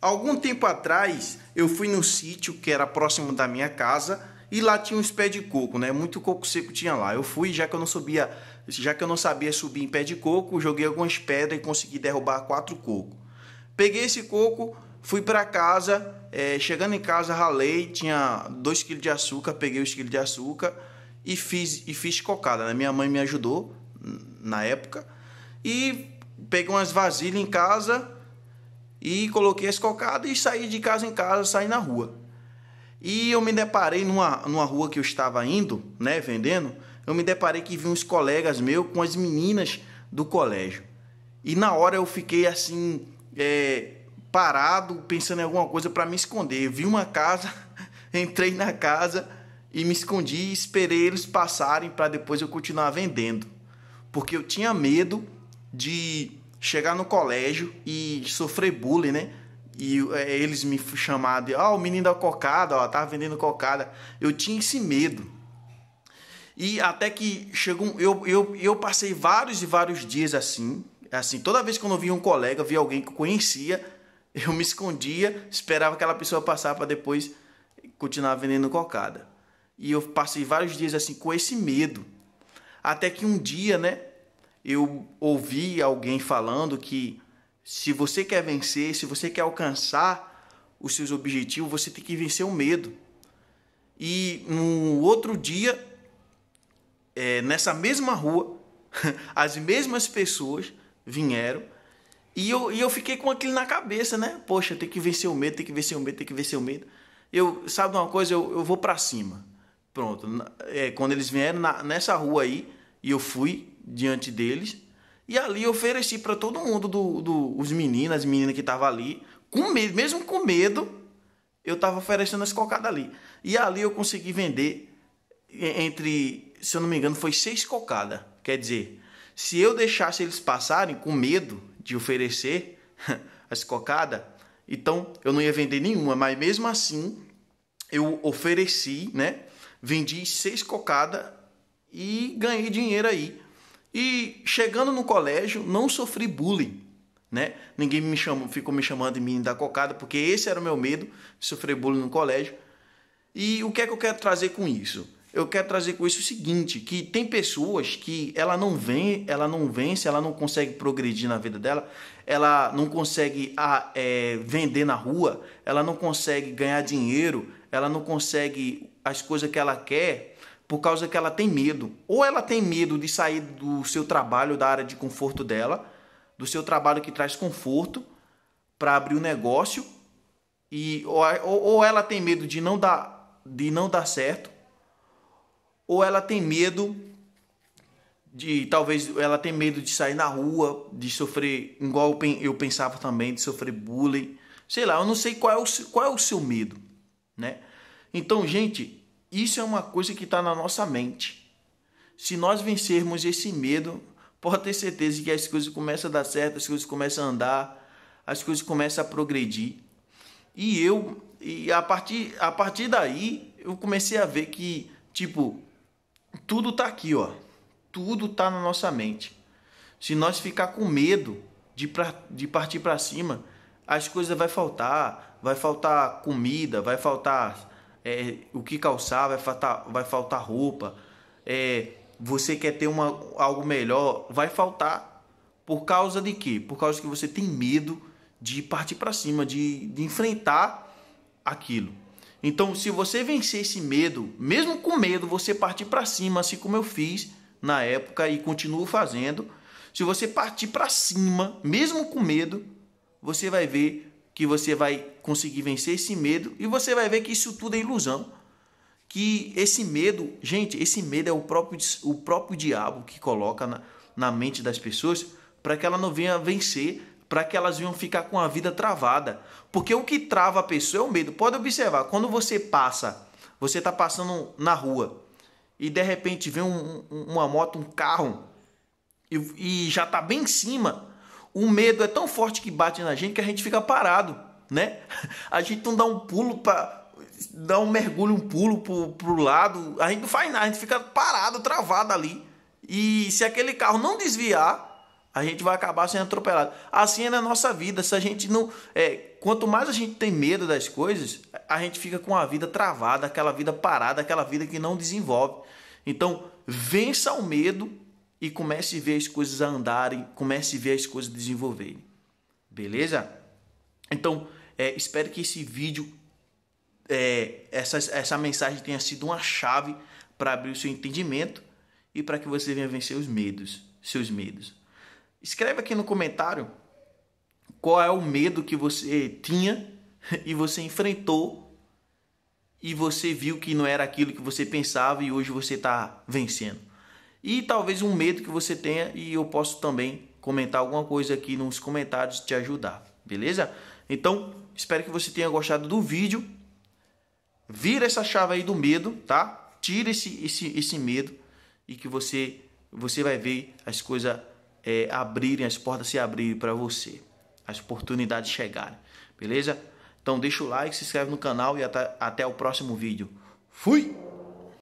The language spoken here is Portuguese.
Algum tempo atrás, eu fui no sítio que era próximo da minha casa e lá tinha uns pés de coco, né? Muito coco seco tinha lá. Eu fui, já que eu não subia, já que eu não sabia subir em pé de coco, joguei algumas pedras e consegui derrubar quatro cocos. Peguei esse coco, fui para casa, é, chegando em casa ralei, tinha dois quilos de açúcar, peguei os quilos de açúcar e fiz e fiz cocada. Né? Minha mãe me ajudou na época e peguei umas vasilhas em casa e coloquei as cocadas e saí de casa em casa, saí na rua. E eu me deparei numa, numa rua que eu estava indo, né, vendendo. Eu me deparei que vi uns colegas meus com as meninas do colégio. E na hora eu fiquei assim, é, parado, pensando em alguma coisa para me esconder. Eu vi uma casa, entrei na casa e me escondi e esperei eles passarem para depois eu continuar vendendo. Porque eu tinha medo de chegar no colégio e sofrer bullying, né? E é, eles me chamaram de, ó, oh, o menino da cocada, ó, tava vendendo cocada. Eu tinha esse medo. E até que chegou, eu, eu, eu passei vários e vários dias assim, assim, toda vez que eu não via um colega, via alguém que eu conhecia, eu me escondia, esperava aquela pessoa passar para depois continuar vendendo cocada. E eu passei vários dias assim com esse medo. Até que um dia, né, eu ouvi alguém falando que se você quer vencer, se você quer alcançar os seus objetivos, você tem que vencer o medo. E no outro dia, é, nessa mesma rua, as mesmas pessoas vieram e eu, e eu fiquei com aquilo na cabeça, né? Poxa, tem que vencer o medo, tem que vencer o medo, tem que vencer o medo. Eu, sabe uma coisa? Eu, eu vou para cima. Pronto. É, quando eles vieram na, nessa rua aí, e eu fui, diante deles. E ali ofereci para todo mundo, do, do, os meninos, as meninas que estavam ali, com medo, mesmo com medo, eu estava oferecendo as cocadas ali. E ali eu consegui vender entre, se eu não me engano, foi seis cocadas. Quer dizer, se eu deixasse eles passarem com medo de oferecer as cocadas, então eu não ia vender nenhuma. Mas mesmo assim, eu ofereci, né? Vendi seis cocadas e ganhei dinheiro aí. E chegando no colégio, não sofri bullying. Né? Ninguém me chamou, ficou me chamando de menino da cocada, porque esse era o meu medo, sofrer bullying no colégio. E o que é que eu quero trazer com isso? Eu quero trazer com isso o seguinte, que tem pessoas que ela não vem, ela não vence, ela não consegue progredir na vida dela, ela não consegue a, ah, é, vender na rua, ela não consegue ganhar dinheiro, ela não consegue as coisas que ela quer, por causa que ela tem medo. Ou ela tem medo de sair do seu trabalho, da área de conforto dela, do seu trabalho que traz conforto para abrir o um negócio, e ou, ou ela tem medo de não dar de não dar certo, ou ela tem medo de talvez ela tem medo de sair na rua, de sofrer igual eu pensava também, de sofrer bullying, sei lá, eu não sei qual é o qual é o seu medo, né? Então, gente, isso é uma coisa que está na nossa mente. Se nós vencermos esse medo, pode ter certeza que as coisas começam a dar certo, as coisas começam a andar, as coisas começam a progredir. E eu, e a partir, a partir daí, eu comecei a ver que, tipo, tudo está aqui, ó. Tudo está na nossa mente. Se nós ficar com medo de, pra, de partir para cima, as coisas vai faltar, vai faltar comida, vai faltar é, o que calçar, vai faltar, vai faltar roupa, é, você quer ter uma, algo melhor, vai faltar. Por causa de quê? Por causa que você tem medo de partir para cima, de, de enfrentar aquilo. Então, se você vencer esse medo, mesmo com medo, você partir para cima, assim como eu fiz na época e continuo fazendo. Se você partir para cima, mesmo com medo, você vai ver que você vai conseguir vencer esse medo e você vai ver que isso tudo é ilusão. Que esse medo, gente, esse medo é o próprio, o próprio diabo que coloca na, na mente das pessoas para que ela não venha vencer, para que elas venham ficar com a vida travada. Porque o que trava a pessoa é o medo. Pode observar, quando você passa, você está passando na rua e de repente vem um, uma moto, um carro e, e já está bem em cima o medo é tão forte que bate na gente que a gente fica parado, né? A gente não dá um pulo para dar um mergulho, um pulo pro, pro lado, a gente não faz nada, a gente fica parado, travado ali. E se aquele carro não desviar, a gente vai acabar sendo atropelado. Assim é na nossa vida. Se a gente não. É, quanto mais a gente tem medo das coisas, a gente fica com a vida travada, aquela vida parada, aquela vida que não desenvolve. Então, vença o medo e comece a ver as coisas a andarem, comece a ver as coisas desenvolverem. Beleza? Então, é, espero que esse vídeo, é, essa, essa mensagem tenha sido uma chave para abrir o seu entendimento e para que você venha vencer os medos, seus medos. Escreve aqui no comentário qual é o medo que você tinha e você enfrentou e você viu que não era aquilo que você pensava e hoje você está vencendo e talvez um medo que você tenha e eu posso também comentar alguma coisa aqui nos comentários te ajudar, beleza? Então, espero que você tenha gostado do vídeo. Vira essa chave aí do medo, tá? Tira esse, esse, esse medo e que você você vai ver as coisas é, abrirem, as portas se abrirem para você, as oportunidades chegarem, beleza? Então deixa o like, se inscreve no canal e até, até o próximo vídeo. Fui!